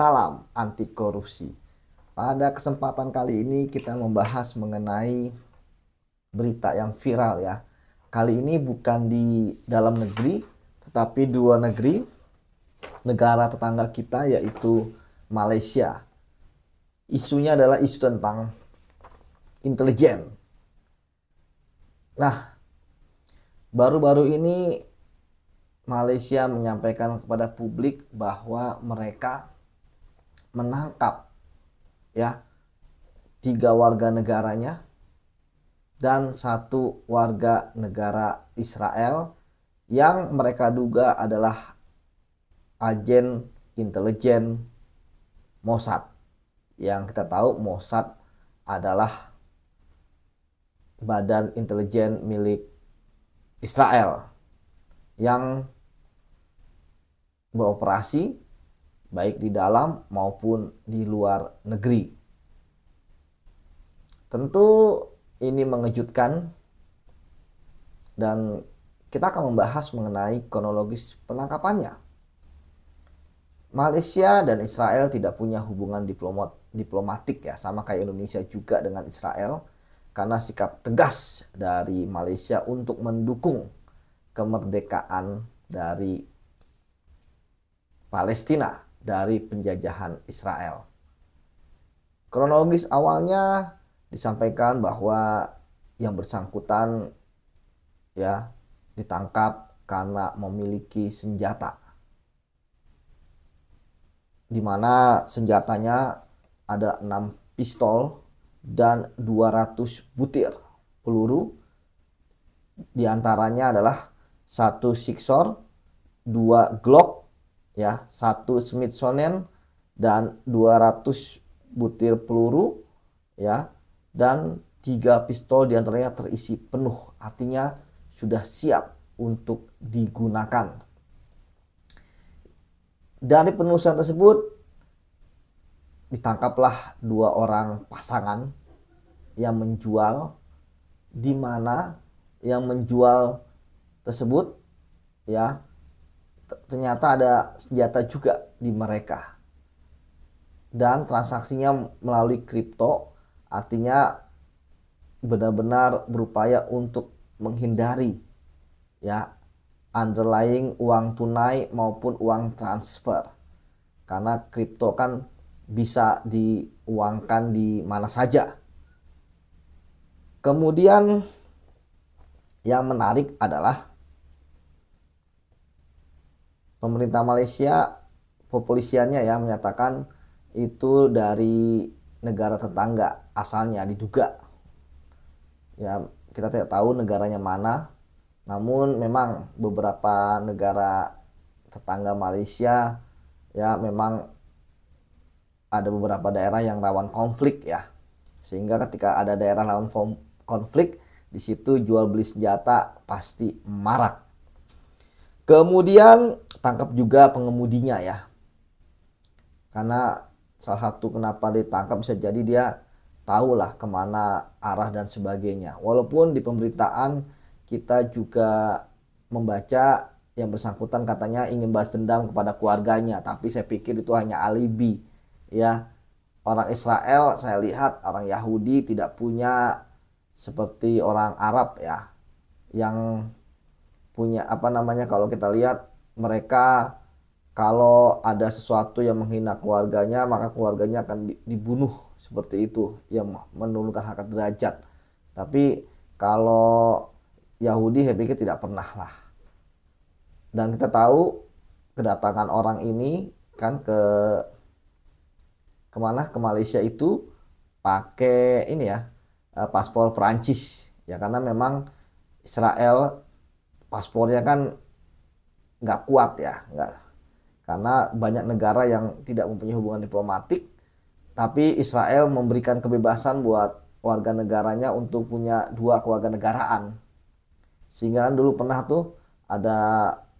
Salam anti korupsi. Pada kesempatan kali ini kita membahas mengenai berita yang viral ya. Kali ini bukan di dalam negeri tetapi dua negeri negara tetangga kita yaitu Malaysia. Isunya adalah isu tentang intelijen. Nah, baru-baru ini Malaysia menyampaikan kepada publik bahwa mereka menangkap ya tiga warga negaranya dan satu warga negara Israel yang mereka duga adalah agen intelijen Mossad. Yang kita tahu Mossad adalah badan intelijen milik Israel yang beroperasi baik di dalam maupun di luar negeri. Tentu ini mengejutkan dan kita akan membahas mengenai kronologis penangkapannya. Malaysia dan Israel tidak punya hubungan diplomat, diplomatik ya, sama kayak Indonesia juga dengan Israel karena sikap tegas dari Malaysia untuk mendukung kemerdekaan dari Palestina dari penjajahan Israel. Kronologis awalnya disampaikan bahwa yang bersangkutan ya ditangkap karena memiliki senjata. Di mana senjatanya ada enam pistol dan 200 butir peluru. Di antaranya adalah satu siksor, dua Glock ya satu Smithsonian dan 200 butir peluru ya dan tiga pistol diantaranya terisi penuh artinya sudah siap untuk digunakan dari penulisan tersebut ditangkaplah dua orang pasangan yang menjual di mana yang menjual tersebut ya ternyata ada senjata juga di mereka. Dan transaksinya melalui kripto artinya benar-benar berupaya untuk menghindari ya underlying uang tunai maupun uang transfer. Karena kripto kan bisa diuangkan di mana saja. Kemudian yang menarik adalah pemerintah Malaysia kepolisiannya ya menyatakan itu dari negara tetangga asalnya diduga ya kita tidak tahu negaranya mana namun memang beberapa negara tetangga Malaysia ya memang ada beberapa daerah yang rawan konflik ya sehingga ketika ada daerah rawan konflik di situ jual beli senjata pasti marak Kemudian tangkap juga pengemudinya ya. Karena salah satu kenapa ditangkap bisa jadi dia tahu lah kemana arah dan sebagainya. Walaupun di pemberitaan kita juga membaca yang bersangkutan katanya ingin balas dendam kepada keluarganya, tapi saya pikir itu hanya alibi ya. Orang Israel saya lihat orang Yahudi tidak punya seperti orang Arab ya yang punya apa namanya kalau kita lihat mereka kalau ada sesuatu yang menghina keluarganya maka keluarganya akan dibunuh seperti itu yang menurunkan hak derajat tapi kalau Yahudi saya pikir tidak pernah lah dan kita tahu kedatangan orang ini kan ke kemana ke Malaysia itu pakai ini ya eh, paspor Perancis ya karena memang Israel paspornya kan nggak kuat ya, nggak karena banyak negara yang tidak mempunyai hubungan diplomatik, tapi Israel memberikan kebebasan buat warga negaranya untuk punya dua kewarganegaraan. Sehingga kan dulu pernah tuh ada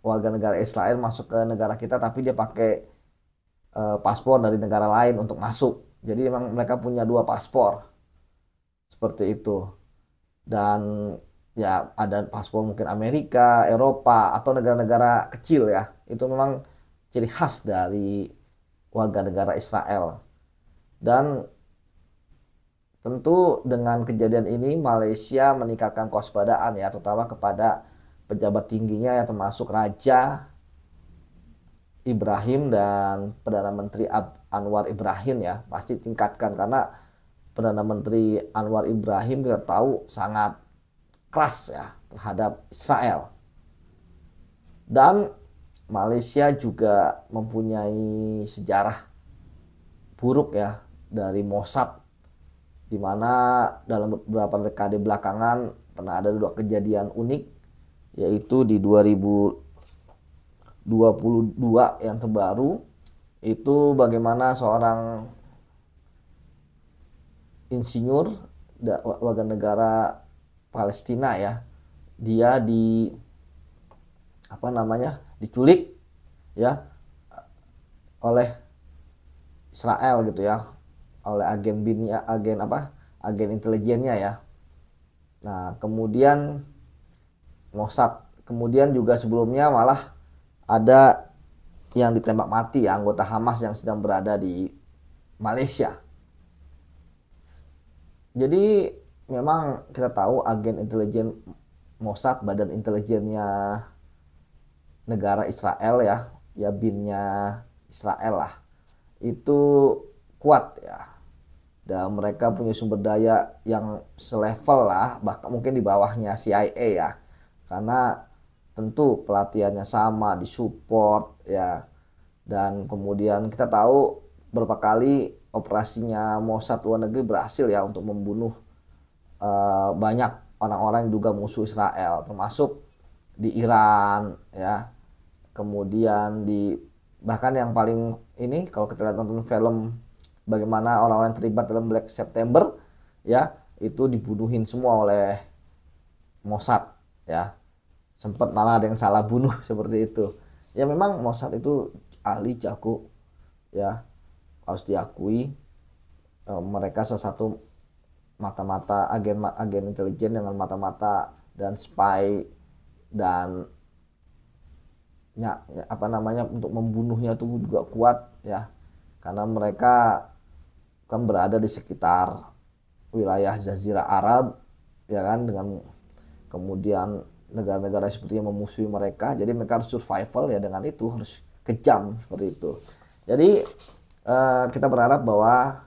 warga negara Israel masuk ke negara kita tapi dia pakai e, paspor dari negara lain untuk masuk. Jadi memang mereka punya dua paspor. Seperti itu. Dan ya ada paspor mungkin Amerika, Eropa atau negara-negara kecil ya. Itu memang ciri khas dari warga negara Israel. Dan tentu dengan kejadian ini Malaysia meningkatkan kewaspadaan ya terutama kepada pejabat tingginya ya termasuk raja Ibrahim dan Perdana Menteri Ab Anwar Ibrahim ya pasti tingkatkan karena Perdana Menteri Anwar Ibrahim kita tahu sangat keras ya terhadap Israel. Dan Malaysia juga mempunyai sejarah buruk ya dari Mossad di mana dalam beberapa dekade belakangan pernah ada dua kejadian unik yaitu di 2022 yang terbaru itu bagaimana seorang insinyur warga negara Palestina ya dia di apa namanya diculik ya oleh Israel gitu ya oleh agen binnya agen apa agen intelijennya ya nah kemudian Mossad kemudian juga sebelumnya malah ada yang ditembak mati ya anggota Hamas yang sedang berada di Malaysia jadi memang kita tahu agen intelijen Mossad badan intelijennya negara Israel ya ya binnya Israel lah itu kuat ya dan mereka punya sumber daya yang selevel lah bahkan mungkin di bawahnya CIA ya karena tentu pelatihannya sama disupport ya dan kemudian kita tahu berapa kali operasinya Mossad luar negeri berhasil ya untuk membunuh Eh, banyak orang-orang yang duga musuh Israel termasuk di Iran ya kemudian di bahkan yang paling ini kalau kita lihat nonton film bagaimana orang-orang terlibat dalam Black September ya itu dibunuhin semua oleh Mossad ya sempat malah ada yang salah bunuh seperti itu ya memang Mossad itu ahli jago ya harus diakui eh, mereka salah satu mata-mata agen agen intelijen dengan mata-mata dan spy dan ya, apa namanya untuk membunuhnya itu juga kuat ya karena mereka kan berada di sekitar wilayah Jazirah Arab ya kan dengan kemudian negara-negara seperti yang memusuhi mereka jadi mereka harus survival ya dengan itu harus kejam seperti itu jadi eh, kita berharap bahwa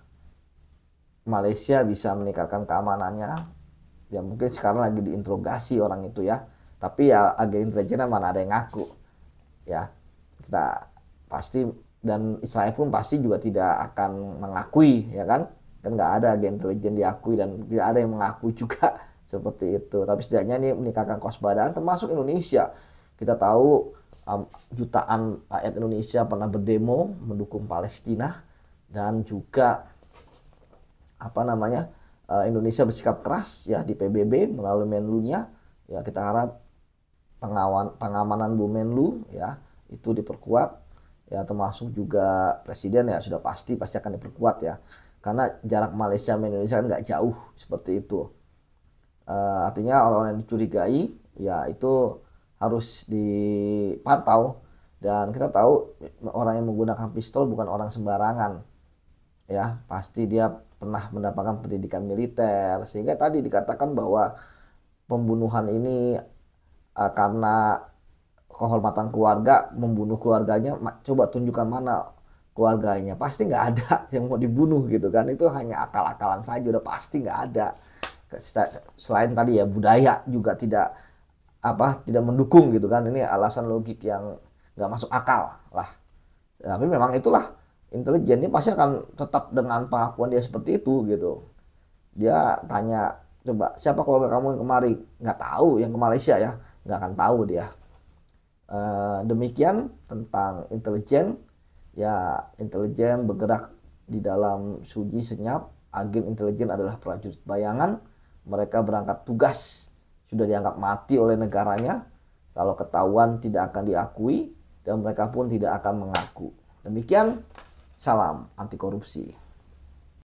Malaysia bisa meningkatkan keamanannya ya mungkin sekarang lagi diinterogasi orang itu ya tapi ya agen intelijen mana ada yang ngaku ya kita pasti dan Israel pun pasti juga tidak akan mengakui ya kan kan nggak ada agen intelijen diakui dan tidak ada yang mengaku juga seperti itu tapi setidaknya ini meningkatkan kewaspadaan termasuk Indonesia kita tahu um, jutaan rakyat Indonesia pernah berdemo mendukung Palestina dan juga apa namanya eh, Indonesia bersikap keras ya di PBB melalui Menlu-nya ya kita harap pengawan pengamanan Bu Menlu ya itu diperkuat ya termasuk juga presiden ya sudah pasti pasti akan diperkuat ya karena jarak Malaysia sama Indonesia kan nggak jauh seperti itu uh, artinya orang-orang yang dicurigai ya itu harus dipantau dan kita tahu orang yang menggunakan pistol bukan orang sembarangan ya pasti dia pernah mendapatkan pendidikan militer sehingga tadi dikatakan bahwa pembunuhan ini uh, karena kehormatan keluarga membunuh keluarganya coba tunjukkan mana keluarganya pasti nggak ada yang mau dibunuh gitu kan itu hanya akal-akalan saja udah pasti nggak ada selain tadi ya budaya juga tidak apa tidak mendukung gitu kan ini alasan logik yang nggak masuk akal lah tapi memang itulah intelijen dia pasti akan tetap dengan pengakuan dia seperti itu gitu dia tanya coba siapa keluarga kamu yang kemari nggak tahu yang ke Malaysia ya nggak akan tahu dia e, demikian tentang intelijen ya intelijen bergerak di dalam suji senyap agen intelijen adalah prajurit bayangan mereka berangkat tugas sudah dianggap mati oleh negaranya kalau ketahuan tidak akan diakui dan mereka pun tidak akan mengaku demikian Salam anti korupsi.